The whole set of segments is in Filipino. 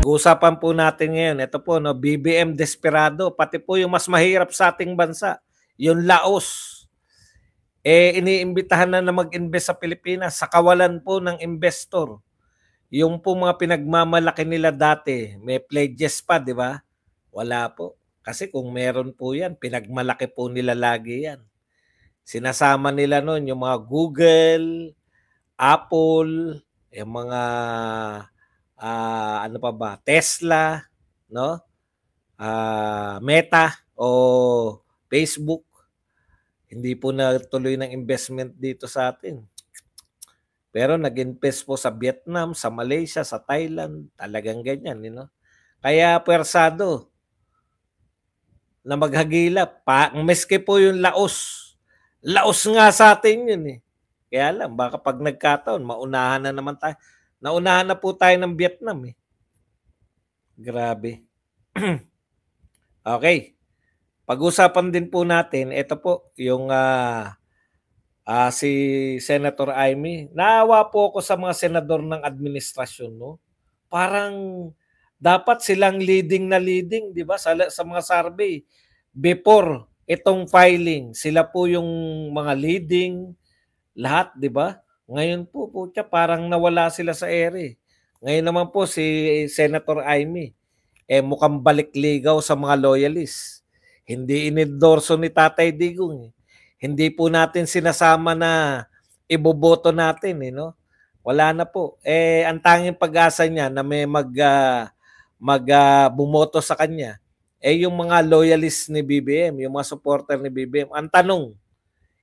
Pag-usapan po natin ngayon, ito po, no, BBM desperado, pati po yung mas mahirap sa ating bansa, yung Laos. Eh, iniimbitahan na na mag-invest sa Pilipinas sa kawalan po ng investor. Yung po mga pinagmamalaki nila dati, may pledges pa, di ba? Wala po. Kasi kung meron po yan, pinagmalaki po nila lagi yan. Sinasama nila noon yung mga Google, Apple, yung mga uh, ano pa ba, Tesla, no? Uh, Meta o Facebook. Hindi po natuloy ng investment dito sa atin. Pero nag-invest po sa Vietnam, sa Malaysia, sa Thailand, talagang ganyan, you eh, know? Kaya persado na maghagilap. Pa, meske po yung laos. Laos nga sa atin yun eh. Kaya lang, baka pag nagkataon, maunahan na naman tayo. Naunahan na po tayo ng Vietnam eh. Grabe. okay. Pag-usapan din po natin, ito po, yung uh, uh, si Senator Amy. Naawa po ako sa mga senador ng administrasyon, no? Parang dapat silang leading na leading, di ba? Sa, sa mga survey. Before itong filing, sila po yung mga leading, lahat, di ba? Ngayon po, putya, parang nawala sila sa ere. Ngayon naman po si Senator Aimee, eh mukhang balikligaw sa mga loyalists. Hindi inidorso ni Tatay Digong. Eh. Hindi po natin sinasama na iboboto natin, eh, no? Wala na po. Eh ang tanging pag-asa niya na may mag uh, mag uh, bumoto sa kanya eh yung mga loyalists ni BBM, yung mga supporter ni BBM. Ang tanong,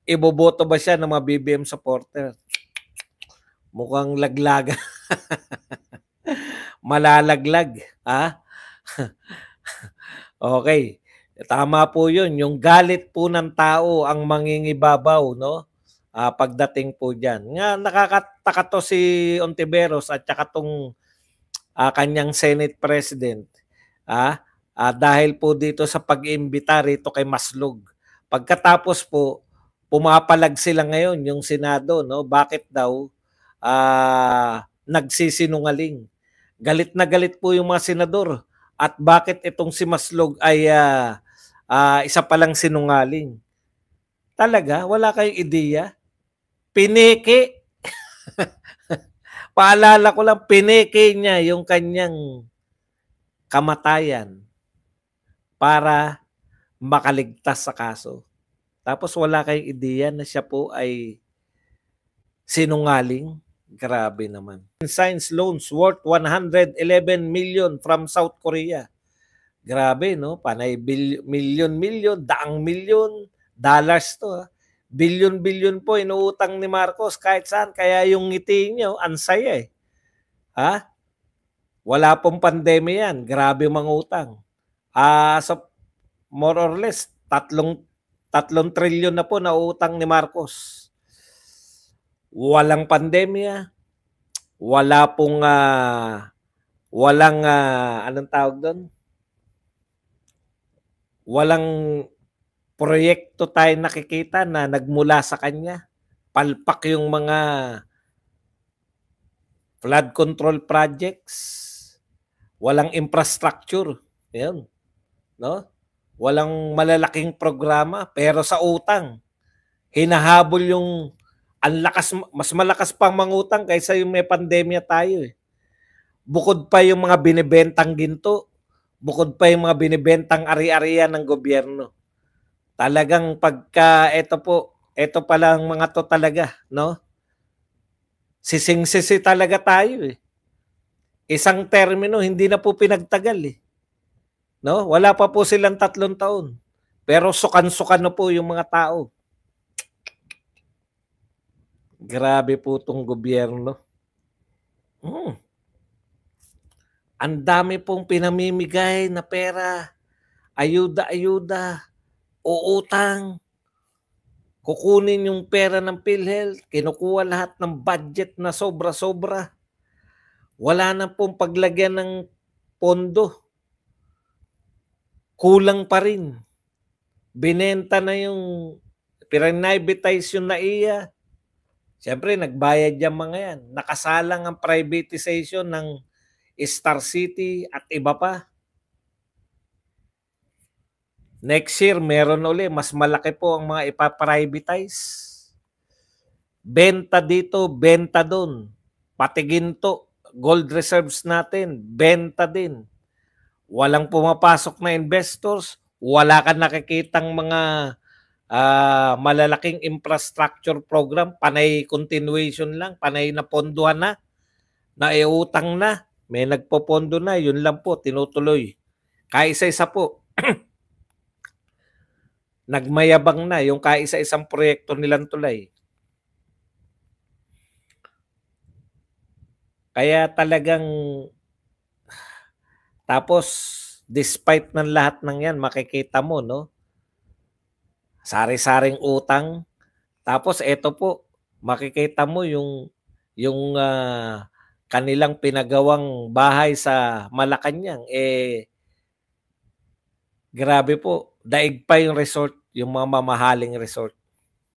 iboboto ba siya ng mga BBM supporter? Mukhang laglaga. Malalaglag. Ha? okay. Tama po yun. Yung galit po ng tao ang mangingibabaw, no? Uh, pagdating po dyan. Nga, nakakataka to si Ontiveros at saka tong uh, kanyang Senate President. Ha? uh, dahil po dito sa pag-imbita rito kay Maslog. Pagkatapos po, pumapalag sila ngayon yung Senado, no? Bakit daw uh, nagsisinungaling. Galit na galit po yung mga senador. At bakit itong si Maslog ay uh, uh, isa palang sinungaling? Talaga? Wala kayong ideya? Pineke. Paalala ko lang, pineke niya yung kanyang kamatayan para makaligtas sa kaso. Tapos wala kayong ideya na siya po ay sinungaling. Grabe naman. Science loans worth 111 million from South Korea. Grabe, no? Panay million-million, daang million dollars to. Billion-billion ah. po inuutang ni Marcos kahit saan. Kaya yung ngiti nyo, ansaya eh. Ha? Wala pong pandemya yan. Grabe mga utang. Uh, ah, so, more or less, tatlong, tatlong trilyon na po na utang ni Marcos walang pandemya, wala pong uh, walang uh, anong tawag doon? Walang proyekto tayo nakikita na nagmula sa kanya. Palpak yung mga flood control projects, walang infrastructure. Ayun. No? Walang malalaking programa pero sa utang hinahabol yung ang lakas, mas malakas pang mangutang kaysa yung may pandemya tayo eh. Bukod pa yung mga binebentang ginto, bukod pa yung mga binebentang ari-arian ng gobyerno. Talagang pagka ito po, ito pa lang mga to talaga, no? Sising-sisi talaga tayo eh. Isang termino, hindi na po pinagtagal eh. No? Wala pa po silang tatlong taon. Pero sukan-sukan na po yung mga tao. Grabe po itong gobyerno. Hmm. Ang dami pong pinamimigay na pera, ayuda-ayuda, uutang, kukunin yung pera ng PhilHealth, kinukuha lahat ng budget na sobra-sobra. Wala na pong paglagyan ng pondo. Kulang pa rin. Binenta na yung, piranibitize yung naiya, Siyempre, nagbayad yung mga yan. Nakasalang ang privatization ng Star City at iba pa. Next year, meron uli. Mas malaki po ang mga ipaprivatize. Benta dito, benta doon. Pati ginto, gold reserves natin, benta din. Walang pumapasok na investors, wala kang nakikitang mga uh, malalaking infrastructure program, panay continuation lang, panay na ponduhan na, naiutang na, may nagpopondo na, yun lang po, tinutuloy. Kaisa-isa po. Nagmayabang na yung kaisa-isang proyekto nilang tulay. Kaya talagang tapos despite ng lahat ng yan, makikita mo no, sari-saring utang. Tapos ito po, makikita mo yung yung uh, kanilang pinagawang bahay sa Malacanang eh grabe po, daig pa yung resort, yung mga mamahaling resort.